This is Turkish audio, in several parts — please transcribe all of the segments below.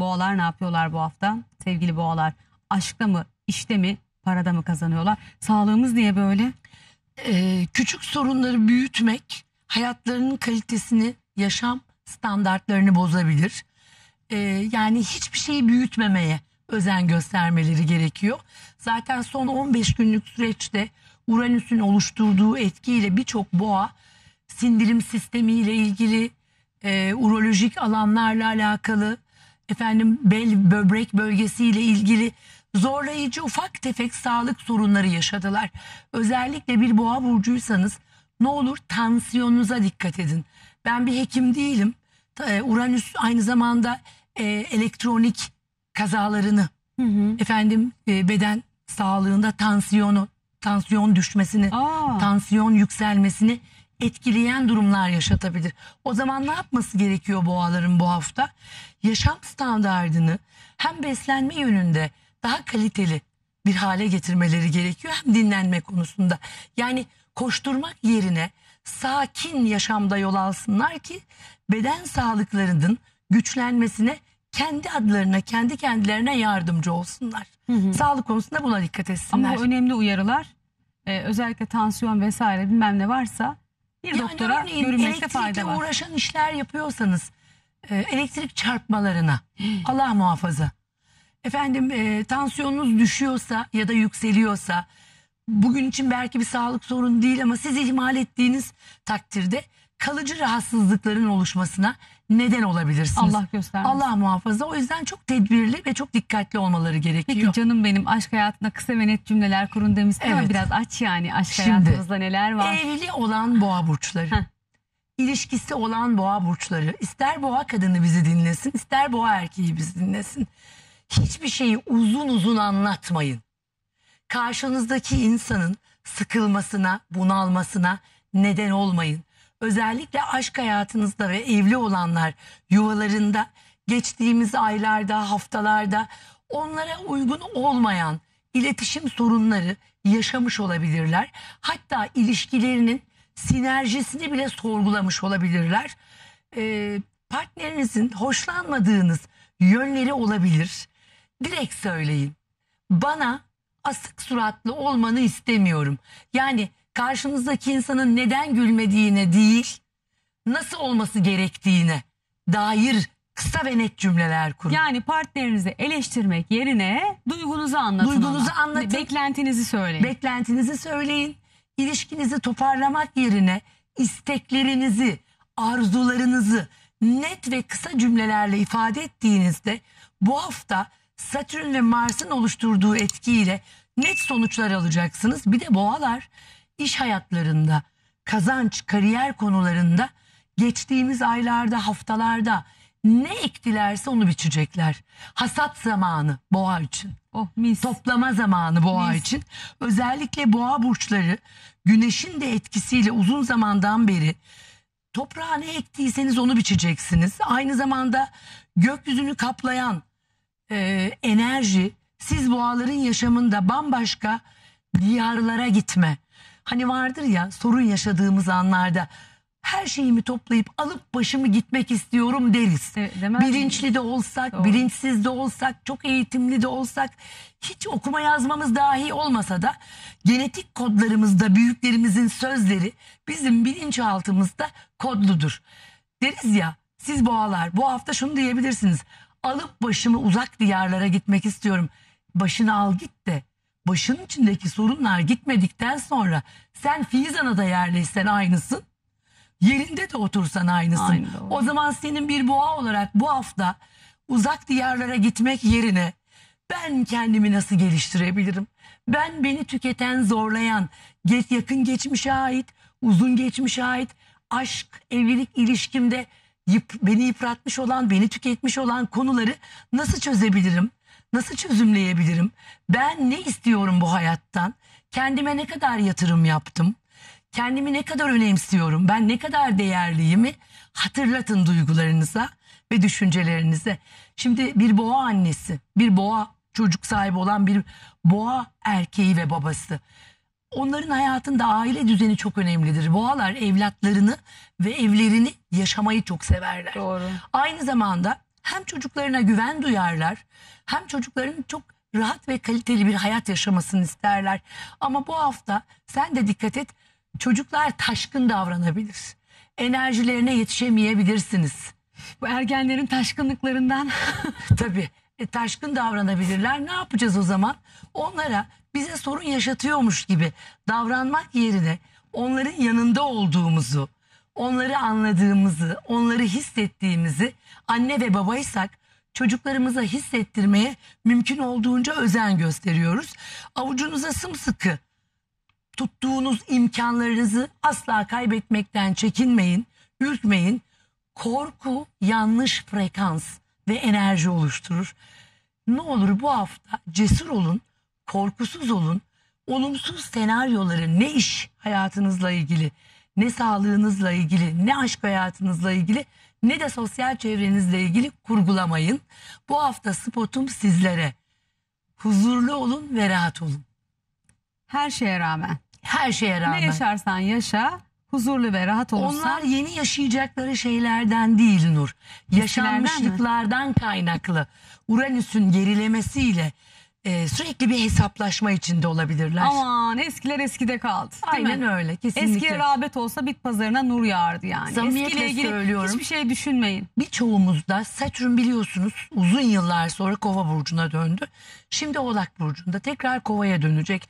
Boğalar ne yapıyorlar bu hafta? Sevgili boğalar aşkla mı, işte mi, parada mı kazanıyorlar? Sağlığımız niye böyle? Ee, küçük sorunları büyütmek hayatlarının kalitesini, yaşam standartlarını bozabilir. Ee, yani hiçbir şeyi büyütmemeye özen göstermeleri gerekiyor. Zaten son 15 günlük süreçte Uranüs'ün oluşturduğu etkiyle birçok boğa sindirim sistemiyle ilgili, e, urolojik alanlarla alakalı, efendim bel böbrek bölgesiyle ilgili zorlayıcı ufak tefek sağlık sorunları yaşadılar. Özellikle bir boğa burcuysanız ne olur tansiyonunuza dikkat edin. Ben bir hekim değilim. E, Uranüs aynı zamanda e, elektronik kazalarını hı hı. efendim e, beden sağlığında tansiyonu tansiyon düşmesini, Aa. tansiyon yükselmesini etkileyen durumlar yaşatabilir. O zaman ne yapması gerekiyor boğaların bu hafta? Yaşam standartını hem beslenme yönünde daha kaliteli bir hale getirmeleri gerekiyor hem dinlenme konusunda. Yani koşturmak yerine sakin yaşamda yol alsınlar ki beden sağlıklarının güçlenmesine kendi adlarına, kendi kendilerine yardımcı olsunlar. Hı hı. Sağlık konusunda buna dikkat etsinler. Ama önemli uyarılar e, özellikle tansiyon vesaire bilmem ne varsa bir yani doktora örneğin, görünmekte fayda var. uğraşan işler yapıyorsanız e, elektrik çarpmalarına hmm. Allah muhafaza. Efendim e, tansiyonunuz düşüyorsa ya da yükseliyorsa bugün için belki bir sağlık sorunu değil ama siz ihmal ettiğiniz takdirde kalıcı rahatsızlıkların oluşmasına neden olabilirsiniz. Allah göstermesin. Allah muhafaza. O yüzden çok tedbirli ve çok dikkatli olmaları gerekiyor. Peki canım benim aşk hayatında kısa ve net cümleler kurun demiştim evet. ama biraz aç yani aşk Şimdi, hayatımızda neler var. Evli olan boğa burçları. ilişkisi olan boğa burçları. İster boğa kadını bizi dinlesin, ister boğa erkeği bizi dinlesin. Hiçbir şeyi uzun uzun anlatmayın. Karşınızdaki insanın sıkılmasına, bunalmasına neden olmayın özellikle aşk hayatınızda ve evli olanlar yuvalarında geçtiğimiz aylarda, haftalarda onlara uygun olmayan iletişim sorunları yaşamış olabilirler. Hatta ilişkilerinin sinerjisini bile sorgulamış olabilirler. Ee, partnerinizin hoşlanmadığınız yönleri olabilir. Direkt söyleyin. Bana asık suratlı olmanı istemiyorum. Yani Karşımızdaki insanın neden gülmediğine değil, nasıl olması gerektiğine dair kısa ve net cümleler kurun. Yani partnerinizi eleştirmek yerine duygunuzu anlatın. Duygunuzu ona. anlatın. Beklentinizi söyleyin. Beklentinizi söyleyin. İlişkinizi toparlamak yerine isteklerinizi, arzularınızı net ve kısa cümlelerle ifade ettiğinizde bu hafta Satürn ve Mars'ın oluşturduğu etkiyle net sonuçlar alacaksınız. Bir de boğalar iş hayatlarında, kazanç, kariyer konularında geçtiğimiz aylarda, haftalarda ne ektilerse onu biçecekler. Hasat zamanı boğa için. Oh mis. Toplama zamanı boğa mis. için. Özellikle boğa burçları güneşin de etkisiyle uzun zamandan beri toprağa ne ektiyseniz onu biçeceksiniz. Aynı zamanda gökyüzünü kaplayan e, enerji siz boğaların yaşamında bambaşka diyarlara gitme, Hani vardır ya sorun yaşadığımız anlarda her şeyimi toplayıp alıp başımı gitmek istiyorum deriz. De, Bilinçli de olsak, Doğru. bilinçsiz de olsak, çok eğitimli de olsak, hiç okuma yazmamız dahi olmasa da genetik kodlarımızda büyüklerimizin sözleri bizim bilinçaltımızda kodludur. Deriz ya siz boğalar bu hafta şunu diyebilirsiniz. Alıp başımı uzak diyarlara gitmek istiyorum. Başını al git de başın içindeki sorunlar gitmedikten sonra sen Fizan'a da yerleşsen aynısın. Yerinde de otursan aynısın. Aynı, o zaman senin bir boğa olarak bu hafta uzak diyarlara gitmek yerine ben kendimi nasıl geliştirebilirim? Ben beni tüketen, zorlayan, geç, yakın geçmişe ait, uzun geçmişe ait aşk, evlilik ilişkimde yıp, beni yıpratmış olan, beni tüketmiş olan konuları nasıl çözebilirim? nasıl çözümleyebilirim? Ben ne istiyorum bu hayattan? Kendime ne kadar yatırım yaptım? Kendimi ne kadar önemsiyorum? Ben ne kadar değerliyim? Hatırlatın duygularınıza ve düşüncelerinize. Şimdi bir boğa annesi, bir boğa çocuk sahibi olan bir boğa erkeği ve babası. Onların hayatında aile düzeni çok önemlidir. Boğalar evlatlarını ve evlerini yaşamayı çok severler. Doğru. Aynı zamanda hem çocuklarına güven duyarlar hem çocukların çok rahat ve kaliteli bir hayat yaşamasını isterler. Ama bu hafta sen de dikkat et çocuklar taşkın davranabilir. Enerjilerine yetişemeyebilirsiniz. Bu ergenlerin taşkınlıklarından. Tabii e, taşkın davranabilirler. Ne yapacağız o zaman? Onlara bize sorun yaşatıyormuş gibi davranmak yerine onların yanında olduğumuzu, onları anladığımızı, onları hissettiğimizi anne ve babaysak çocuklarımıza hissettirmeye mümkün olduğunca özen gösteriyoruz. Avucunuza sımsıkı tuttuğunuz imkanlarınızı asla kaybetmekten çekinmeyin, ürkmeyin. Korku yanlış frekans ve enerji oluşturur. Ne olur bu hafta cesur olun, korkusuz olun. Olumsuz senaryoları ne iş hayatınızla ilgili ne sağlığınızla ilgili, ne aşk hayatınızla ilgili, ne de sosyal çevrenizle ilgili kurgulamayın. Bu hafta spotum sizlere. Huzurlu olun ve rahat olun. Her şeye rağmen. Her şeye rağmen. Ne yaşarsan yaşa, huzurlu ve rahat olursan. Onlar yeni yaşayacakları şeylerden değil Nur. Yaşanmışlıklardan kaynaklı. Uranüs'ün gerilemesiyle e, sürekli bir hesaplaşma içinde olabilirler. Aman eskiler eskide kaldı. Aynen mi? öyle kesinlikle. Eskiye rağbet olsa bit pazarına nur yağardı yani. Samimiyetle Eskiyle söylüyorum. hiçbir şey düşünmeyin. Birçoğumuzda Satürn biliyorsunuz uzun yıllar sonra kova burcuna döndü. Şimdi oğlak burcunda tekrar kovaya dönecek.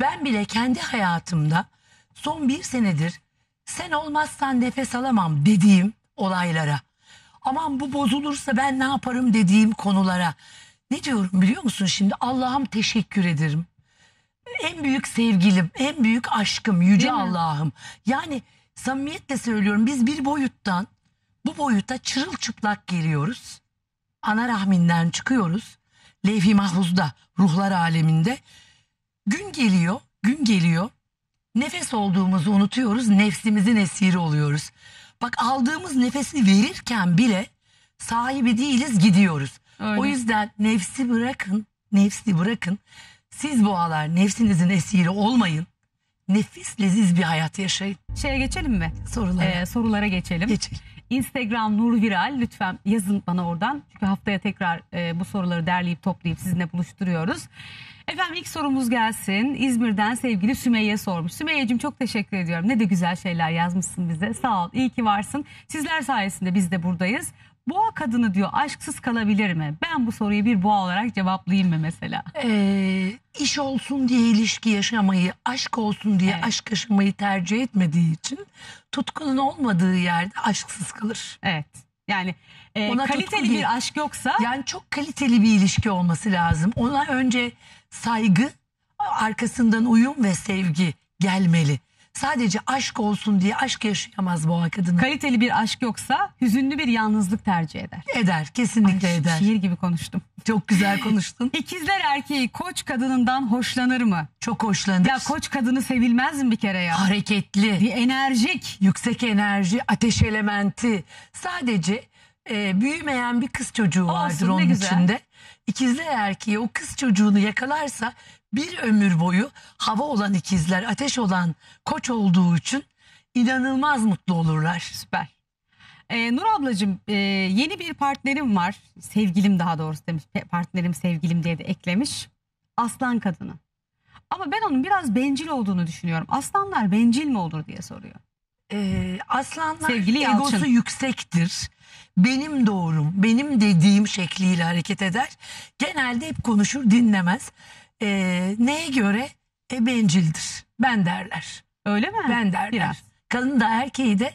Ben bile kendi hayatımda son bir senedir sen olmazsan nefes alamam dediğim olaylara. Aman bu bozulursa ben ne yaparım dediğim konulara ne diyorum biliyor musun şimdi? Allah'ım teşekkür ederim. En büyük sevgilim, en büyük aşkım, yüce Allah'ım. Yani samimiyetle söylüyorum biz bir boyuttan bu boyuta çırılçıplak geliyoruz. Ana rahminden çıkıyoruz. Levh-i mahfuzda, ruhlar aleminde. Gün geliyor, gün geliyor. Nefes olduğumuzu unutuyoruz, nefsimizin esiri oluyoruz. Bak aldığımız nefesi verirken bile sahibi değiliz, gidiyoruz. Aynen. O yüzden nefsi bırakın, nefsi bırakın. Siz boğalar nefsinizin esiri olmayın. Nefis leziz bir hayat yaşayın. Şeye geçelim mi? Sorulara. Ee, sorulara geçelim. Geçelim. Instagram Nur Viral lütfen yazın bana oradan. Çünkü haftaya tekrar e, bu soruları derleyip toplayıp sizinle buluşturuyoruz. Efendim ilk sorumuz gelsin. İzmir'den sevgili Sümeyye sormuş. Sümeyye'cim çok teşekkür ediyorum. Ne de güzel şeyler yazmışsın bize. Sağ ol. İyi ki varsın. Sizler sayesinde biz de buradayız. Boğa kadını diyor aşksız kalabilir mi? Ben bu soruyu bir boğa olarak cevaplayayım mı mesela? Ee, iş olsun diye ilişki yaşamayı, aşk olsun diye Evet. aşk yaşamayı tercih etmediği için tutkunun olmadığı yerde aşksız kalır. Evet. Yani e, Ona kaliteli bir aşk yoksa Yani çok kaliteli bir ilişki olması lazım. Ona önce saygı, arkasından uyum ve sevgi gelmeli. Sadece aşk olsun diye aşk yaşayamaz boğa kadını. Kaliteli bir aşk yoksa hüzünlü bir yalnızlık tercih eder. Eder kesinlikle Ay, eder. Şiir gibi konuştum. Çok güzel konuştun. İkizler erkeği koç kadınından hoşlanır mı? Çok hoşlanır. Ya koç kadını sevilmez mi bir kere ya? Hareketli. Bir enerjik. Yüksek enerji, ateş elementi. Sadece e, büyümeyen bir kız çocuğu vardır onun güzel. içinde. İkizler erkeği o kız çocuğunu yakalarsa bir ömür boyu hava olan ikizler, ateş olan koç olduğu için inanılmaz mutlu olurlar. Süper. Ee, Nur ablacığım e, yeni bir partnerim var. Sevgilim daha doğrusu demiş. Partnerim sevgilim diye de eklemiş. Aslan kadını. Ama ben onun biraz bencil olduğunu düşünüyorum. Aslanlar bencil mi olur diye soruyor. Ee, aslanlar Sevgili egosu Yalçın. yüksektir. Benim doğrum, benim dediğim şekliyle hareket eder. Genelde hep konuşur, dinlemez e, neye göre? E, bencildir. Ben derler. Öyle mi? Ben derler. Biraz. Kadın da erkeği de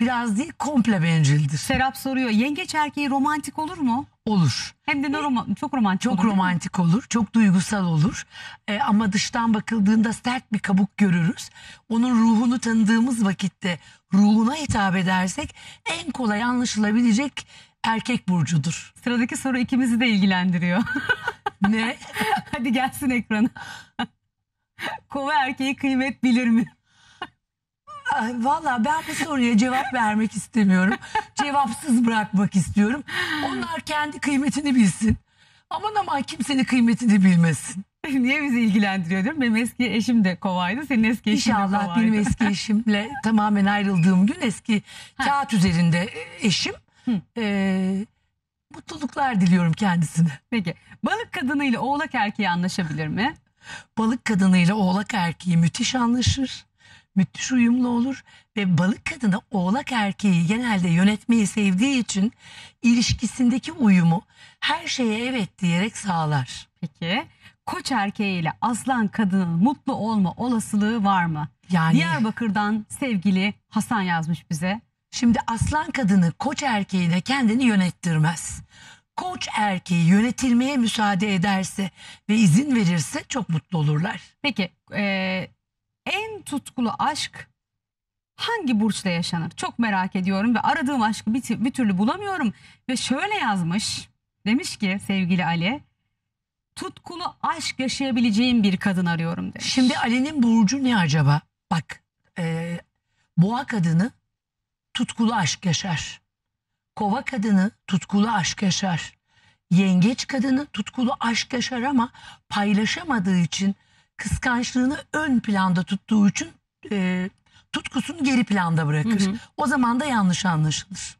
biraz değil komple bencildir. Serap soruyor. Yengeç erkeği romantik olur mu? Olur. Hem de ne e, roma çok romantik Çok olur. romantik olur. Çok duygusal olur. E, ama dıştan bakıldığında sert bir kabuk görürüz. Onun ruhunu tanıdığımız vakitte ruhuna hitap edersek en kolay anlaşılabilecek erkek burcudur. Sıradaki soru ikimizi de ilgilendiriyor. ne? Hadi gelsin ekrana. Kova erkeği kıymet bilir mi? Valla ben bu soruya cevap vermek istemiyorum. Cevapsız bırakmak istiyorum. Onlar kendi kıymetini bilsin. Aman aman kimsenin kıymetini bilmesin. Niye bizi ilgilendiriyor diyorum. Benim eski eşim de kovaydı. Senin eski eşin de İnşallah kovaydı. benim eski eşimle tamamen ayrıldığım gün eski kağıt üzerinde e, eşim. Ee, Mutluluklar diliyorum kendisine. Peki balık kadını ile oğlak erkeği anlaşabilir mi? Balık kadını ile oğlak erkeği müthiş anlaşır. Müthiş uyumlu olur ve balık kadını oğlak erkeği genelde yönetmeyi sevdiği için ilişkisindeki uyumu her şeye evet diyerek sağlar. Peki koç erkeği ile aslan kadının mutlu olma olasılığı var mı? Yani Diyarbakır'dan sevgili Hasan yazmış bize. Şimdi aslan kadını koç erkeğine kendini yönettirmez. Koç erkeği yönetilmeye müsaade ederse ve izin verirse çok mutlu olurlar. Peki e, en tutkulu aşk hangi burçta yaşanır? Çok merak ediyorum ve aradığım aşkı bir, bir türlü bulamıyorum. Ve şöyle yazmış demiş ki sevgili Ali tutkulu aşk yaşayabileceğim bir kadın arıyorum demiş. Şimdi Ali'nin burcu ne acaba? Bak e, boğa kadını tutkulu aşk yaşar. Kova kadını tutkulu aşk yaşar. Yengeç kadını tutkulu aşk yaşar ama paylaşamadığı için kıskançlığını ön planda tuttuğu için e, tutkusunu geri planda bırakır. Hı hı. O zaman da yanlış anlaşılır.